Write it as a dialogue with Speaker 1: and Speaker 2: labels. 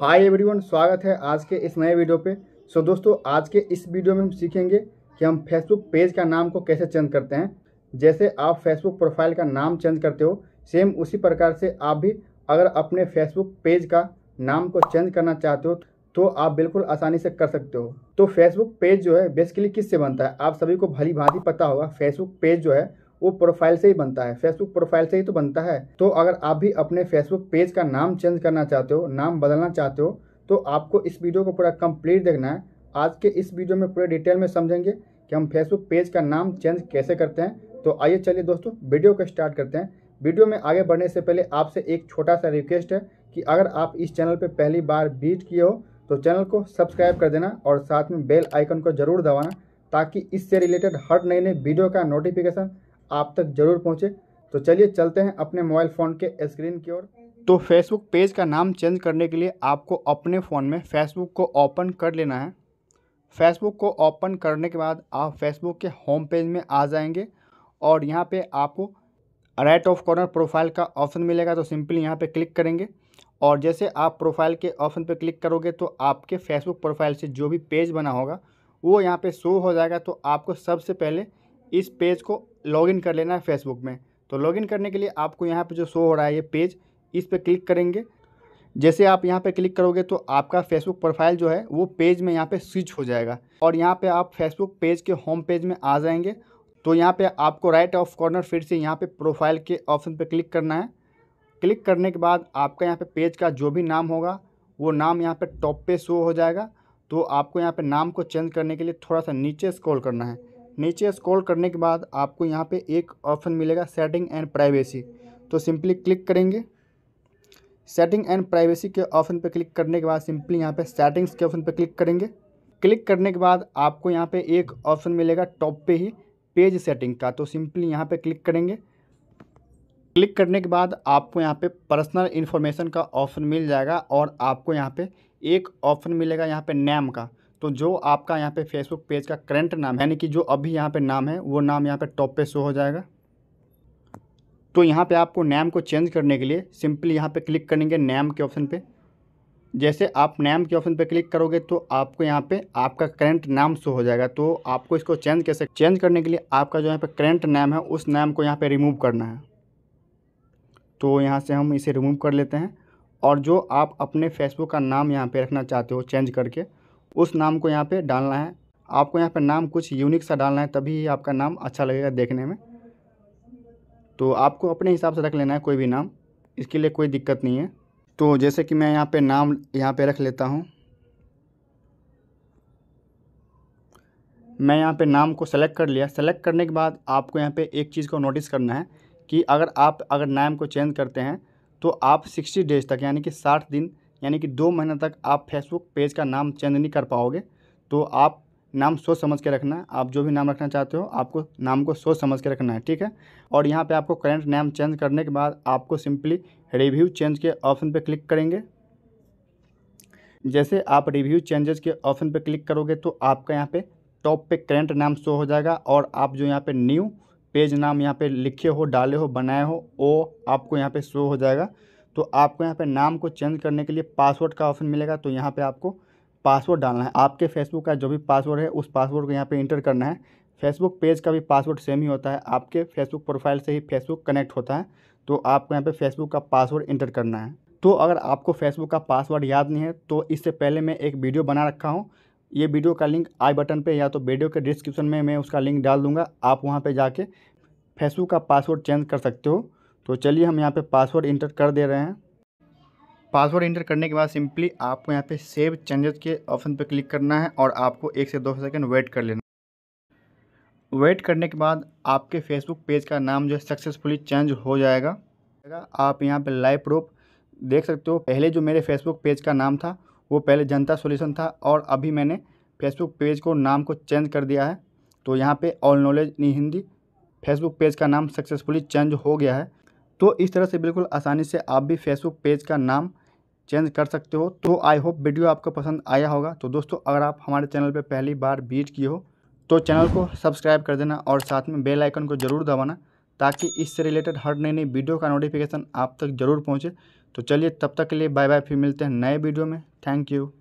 Speaker 1: hi everyone स्वागत है आज के इस नए वीडियो पे सो so, दोस्तों आज के इस वीडियो में हम सीखेंगे कि हम फेसबुक पेज का नाम को कैसे चेंज करते हैं जैसे आप फेसबुक प्रोफाइल का नाम चेंज करते हो सेम उसी प्रकार से आप भी अगर अपने फेसबुक पेज का नाम को चेंज करना चाहते हो तो आप बिल्कुल आसानी से कर सकते हो तो फेसबुक पेज जो है बेसिकली किससे बनता है आप सभी को भली भांति पता होगा फेसबुक पेज जो है वो प्रोफाइल से ही बनता है फेसबुक प्रोफाइल से ही तो बनता है तो अगर आप भी अपने फेसबुक पेज का नाम चेंज करना चाहते हो नाम बदलना चाहते हो तो आपको इस वीडियो को पूरा कंप्लीट देखना है आज के इस वीडियो में पूरे डिटेल में समझेंगे कि हम फेसबुक पेज का नाम चेंज कैसे करते हैं तो आइए चलिए दोस्तों वीडियो को स्टार्ट करते हैं वीडियो में आगे बढ़ने से पहले आपसे एक छोटा सा रिक्वेस्ट है कि अगर आप इस चैनल पर पहली बार बीट किए हो तो चैनल को सब्सक्राइब कर देना और साथ में बेल आइकन को जरूर दबाना ताकि इससे रिलेटेड हर नई नई वीडियो का नोटिफिकेशन आप तक जरूर पहुँचे तो चलिए चलते हैं अपने मोबाइल फ़ोन के स्क्रीन की ओर तो फेसबुक पेज का नाम चेंज करने के लिए आपको अपने फ़ोन में फेसबुक को ओपन कर लेना है फेसबुक को ओपन करने के बाद आप फेसबुक के होम पेज में आ जाएंगे और यहाँ पे आपको राइट ऑफ कॉर्नर प्रोफाइल का ऑप्शन मिलेगा तो सिंपली यहाँ पे क्लिक करेंगे और जैसे आप प्रोफाइल के ऑप्शन पे क्लिक करोगे तो आपके फेसबुक प्रोफाइल से जो भी पेज बना होगा वो यहाँ पे शो हो जाएगा तो आपको सबसे पहले इस पेज को लॉगिन कर लेना है फेसबुक में तो लॉगिन करने के लिए आपको यहाँ पे जो शो हो रहा है ये पेज इस पर पे क्लिक करेंगे जैसे आप यहाँ पे क्लिक करोगे तो आपका फेसबुक प्रोफाइल जो है वो पेज में यहाँ पे स्विच हो जाएगा और यहाँ पे आप फेसबुक पेज के होम पेज में आ जाएंगे तो यहाँ पे आपको राइट ऑफ कॉर्नर फिर से यहाँ पे प्रोफाइल के ऑप्शन पे क्लिक करना है क्लिक करने के बाद आपका यहाँ पे पेज का जो भी नाम होगा वो नाम यहाँ पे टॉप पे शो हो जाएगा तो आपको यहाँ पे नाम को चेंज करने के लिए थोड़ा सा नीचे स्क्रॉल करना है नीचे स्क्रॉल करने के बाद आपको यहाँ पे एक ऑप्शन मिलेगा सेटिंग एंड प्राइवेसी तो सिंपली क्लिक करेंगे सेटिंग एंड प्राइवेसी के ऑप्शन पर क्लिक करने के बाद सिंपली यहाँ पे सेटिंग्स के ऑप्शन पर क्लिक करेंगे क्लिक करने के बाद आपको यहाँ पे एक ऑप्शन मिलेगा टॉप पे ही पेज सेटिंग का तो सिंपली यहाँ पे क्लिक करेंगे क्लिक करने के बाद आपको यहाँ पे पर्सनल इन्फॉर्मेशन का ऑप्शन मिल जाएगा और आपको यहाँ पे एक ऑप्शन मिलेगा यहाँ पे नेम का तो जो आपका यहाँ पे फेसबुक पेज का करेंट नाम यानी कि जो अभी यहाँ पे नाम है वो नाम यहाँ पे टॉप पे शो हो जाएगा तो यहाँ पे आपको नेम को चेंज करने के लिए सिंपली यहाँ पे क्लिक करेंगे नेम के ऑप्शन पे जैसे आप नेम के ऑप्शन पे क्लिक करोगे तो आपको यहाँ पे आपका करंट नाम शो हो जाएगा तो आपको इसको चेंज कैसे चेंज करने के लिए आपका जो यहाँ पर करेंट नाम है उस नैम को यहाँ पर रिमूव करना है तो यहाँ से हम इसे रिमूव कर लेते हैं और जो आप अपने फेसबुक का नाम यहाँ पर रखना चाहते हो चेंज करके उस नाम को यहाँ पे डालना है आपको यहाँ पे नाम कुछ यूनिक सा डालना है तभी आपका नाम अच्छा लगेगा देखने में तो आपको अपने हिसाब से रख लेना है कोई भी नाम इसके लिए कोई दिक्कत नहीं है तो जैसे कि मैं यहाँ पे नाम यहाँ पे रख लेता हूँ मैं यहाँ पे नाम को सेलेक्ट कर लिया सेलेक्ट करने के बाद आपको यहाँ पे एक चीज़ को नोटिस करना है कि अगर आप अगर नाम को चेंज करते हैं तो आप सिक्सटी डेज तक यानी कि साठ दिन यानी कि दो महीने तक आप फेसबुक पेज का नाम चेंज नहीं कर पाओगे तो आप नाम सोच समझ के रखना है आप जो भी नाम रखना चाहते हो आपको नाम को सोच समझ के रखना है ठीक है और यहाँ पे आपको करंट नाम चेंज करने के बाद आपको सिंपली रिव्यू चेंज के ऑप्शन पे क्लिक करेंगे जैसे आप रिव्यू चेंजेस के ऑप्शन पे क्लिक करोगे तो आपका यहाँ पे टॉप पे करंट नाम शो हो जाएगा और आप जो यहाँ पर न्यू पेज नाम यहाँ पर लिखे हो डाले हो बनाए हो वो आपको यहाँ पर शो हो जाएगा तो आपको यहाँ पे नाम को चेंज करने के लिए पासवर्ड का ऑप्शन मिलेगा तो यहाँ पे आपको पासवर्ड डालना है आपके फेसबुक का जो भी पासवर्ड है उस पासवर्ड को यहाँ पे इंटर करना है फेसबुक पेज का भी पासवर्ड सेम ही होता है आपके फेसबुक प्रोफाइल से ही फेसबुक कनेक्ट होता है तो आपको यहाँ पर फेसबुक का पासवर्ड इंटर करना है तो अगर आपको फेसबुक का पासवर्ड याद नहीं है तो इससे पहले मैं एक वीडियो बना रखा हूँ ये वीडियो का लिंक आई बटन पे या तो वीडियो के डिस्क्रिप्शन में मैं उसका लिंक डाल दूंगा आप वहाँ पे जाके फेसबुक का पासवर्ड चेंज कर सकते हो तो चलिए हम यहाँ पे पासवर्ड इंटर कर दे रहे हैं पासवर्ड इंटर करने के बाद सिंपली आपको यहाँ पे सेव चेंजेस के ऑप्शन पर क्लिक करना है और आपको एक से दो सेकंड वेट कर लेना वेट करने के बाद आपके फेसबुक पेज का नाम जो है सक्सेसफुली चेंज हो जाएगा आप यहाँ पे लाइव प्रूफ देख सकते हो पहले जो मेरे फेसबुक पेज का नाम था वो पहले जनता सोल्यूशन था और अभी मैंने फेसबुक पेज को नाम को चेंज कर दिया है तो यहाँ पे all knowledge in Hindi Facebook page का नाम सक्सेसफुली चेंज हो गया है तो इस तरह से बिल्कुल आसानी से आप भी फेसबुक पेज का नाम चेंज कर सकते हो तो आई होप वीडियो आपको पसंद आया होगा तो दोस्तों अगर आप हमारे चैनल पर पहली बार बीट किए हो तो चैनल को सब्सक्राइब कर देना और साथ में बेल आइकन को ज़रूर दबाना ताकि इससे रिलेटेड हर नई नई वीडियो का नोटिफिकेशन आप तक ज़रूर पहुँचे तो चलिए तब तक के लिए बाय बाय फिर मिलते हैं नए वीडियो में थैंक यू